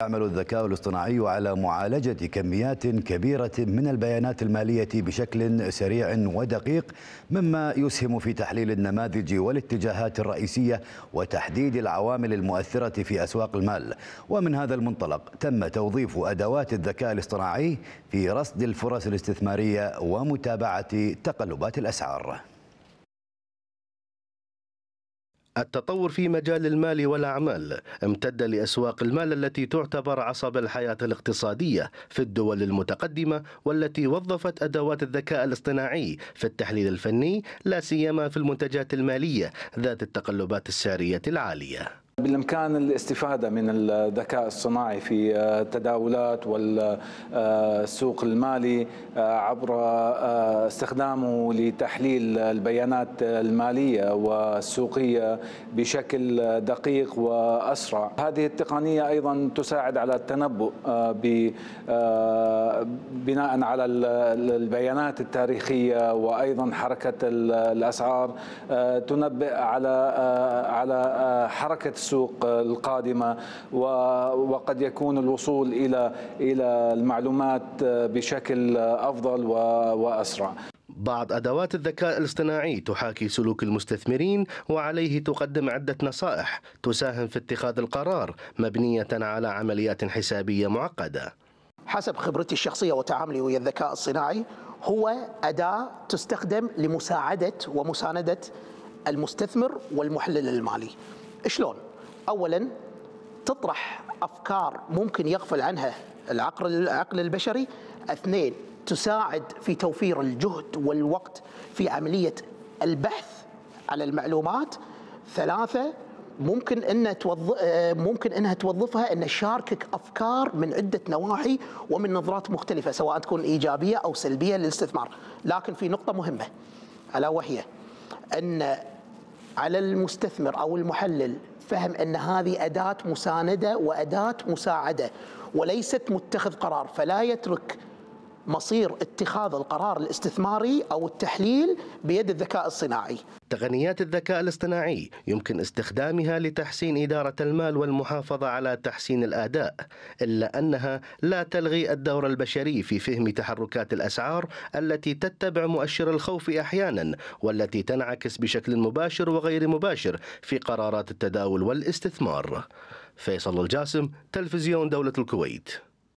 يعمل الذكاء الاصطناعي على معالجة كميات كبيرة من البيانات المالية بشكل سريع ودقيق مما يسهم في تحليل النماذج والاتجاهات الرئيسية وتحديد العوامل المؤثرة في أسواق المال ومن هذا المنطلق تم توظيف أدوات الذكاء الاصطناعي في رصد الفرص الاستثمارية ومتابعة تقلبات الأسعار التطور في مجال المال والأعمال امتد لأسواق المال التي تعتبر عصب الحياة الاقتصادية في الدول المتقدمة والتي وظفت أدوات الذكاء الاصطناعي في التحليل الفني لا سيما في المنتجات المالية ذات التقلبات السعرية العالية بالامكان الاستفاده من الذكاء الصناعي في التداولات والسوق المالي آه، عبر آه، استخدامه لتحليل البيانات الماليه والسوقيه بشكل دقيق واسرع. هذه التقنيه ايضا تساعد على التنبؤ آه، بناء على البيانات التاريخيه وايضا حركه الاسعار تنبئ على على حركه السوق القادمه وقد يكون الوصول الى الى المعلومات بشكل افضل واسرع بعض أدوات الذكاء الاصطناعي تحاكي سلوك المستثمرين وعليه تقدم عدة نصائح تساهم في اتخاذ القرار مبنية على عمليات حسابية معقدة حسب خبرتي الشخصية وتعاملي ويا الذكاء الصناعي هو أداة تستخدم لمساعدة ومساندة المستثمر والمحلل المالي شلون؟ اولا تطرح افكار ممكن يغفل عنها العقل العقل البشري اثنين تساعد في توفير الجهد والوقت في عمليه البحث على المعلومات ثلاثه ممكن ان آه، ممكن انها توظفها ان تشاركك افكار من عده نواحي ومن نظرات مختلفه سواء تكون ايجابيه او سلبيه للاستثمار، لكن في نقطه مهمه الا وهي ان على المستثمر او المحلل فهم ان هذه اداه مسانده واداه مساعده وليست متخذ قرار فلا يترك مصير اتخاذ القرار الاستثماري او التحليل بيد الذكاء الصناعي. تقنيات الذكاء الاصطناعي يمكن استخدامها لتحسين اداره المال والمحافظه على تحسين الاداء، الا انها لا تلغي الدور البشري في فهم تحركات الاسعار التي تتبع مؤشر الخوف احيانا والتي تنعكس بشكل مباشر وغير مباشر في قرارات التداول والاستثمار. فيصل الجاسم تلفزيون دوله الكويت.